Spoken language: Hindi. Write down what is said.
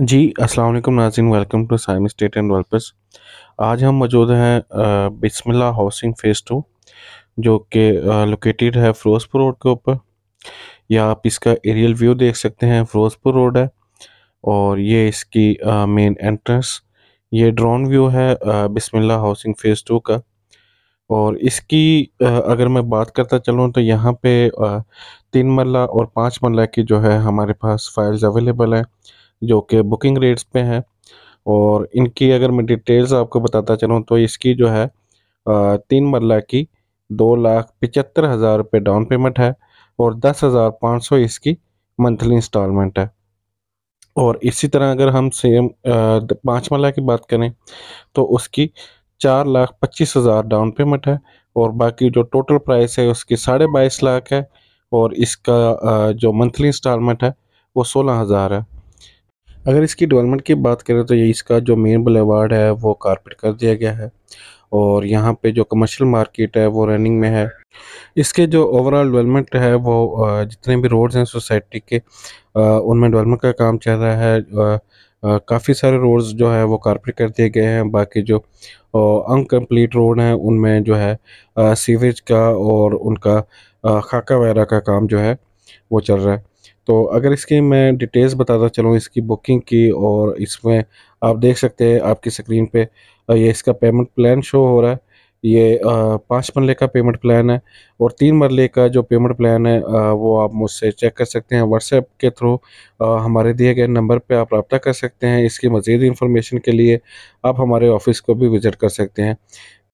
जी अस्सलाम वालेकुम नाजिन वेलकम टू साइम स्टेट एंड वेल्पर्स आज हम मौजूद हैं बिस्मिल्ला हाउसिंग फ़ेज़ टू जो कि लोकेटेड है फ़िरोज़पुर रोड के ऊपर या आप इसका एरियल व्यू देख सकते हैं फ़िरोज़पुर रोड है और ये इसकी मेन एंट्रेंस ये ड्रोन व्यू है बिस्मिल्ला हाउसिंग फ़ेज़ टू का और इसकी अगर मैं बात करता चलूँ तो यहाँ पर तीन मरला और पाँच मरला की जो है हमारे पास फाइल्स अवेलेबल है जो कि बुकिंग रेट्स पे हैं और इनकी अगर मैं डिटेल्स आपको बताता चलूँ तो इसकी जो है तीन मरला की दो लाख पचहत्तर हज़ार रुपये डाउन पेमेंट है और दस हज़ार पाँच सौ इसकी मंथली इंस्टॉलमेंट है और इसी तरह अगर हम सेम पाँच मरला की बात करें तो उसकी चार लाख पच्चीस हज़ार डाउन पेमेंट है और बाकी जो टोटल प्राइस है उसकी साढ़े बाईस लाख है और इसका जो मंथली इंस्टॉलमेंट है वो सोलह हज़ार है अगर इसकी डेवलपमेंट की बात करें तो ये इसका जो मेन बुलेवार्ड है वो कारपेट कर दिया गया है और यहाँ पे जो कमर्शियल मार्केट है वो रनिंग में है इसके जो ओवरऑल डेवलपमेंट है वो जितने भी रोड्स हैं सोसाइटी के उनमें डेवलपमेंट का काम चल रहा है काफ़ी सारे रोड्स जो है वो कारपेट कर दिए गए हैं बाकी जो अनकम्प्लीट रोड हैं उनमें जो है सीवेज का और उनका खाका वगैरह का काम जो है वो चल रहा है तो अगर इसकी मैं डिटेल्स बताता चलूँ इसकी बुकिंग की और इसमें आप देख सकते हैं आपकी स्क्रीन पे ये इसका पेमेंट प्लान शो हो रहा है ये पाँच मरले का पेमेंट प्लान है और तीन मरले का जो पेमेंट प्लान है वो आप मुझसे चेक कर सकते हैं व्हाट्सएप के थ्रू हमारे दिए गए नंबर पे आप रबता कर सकते हैं इसकी मज़ीद इन्फॉर्मेशन के लिए आप हमारे ऑफिस को भी विज़िट कर सकते हैं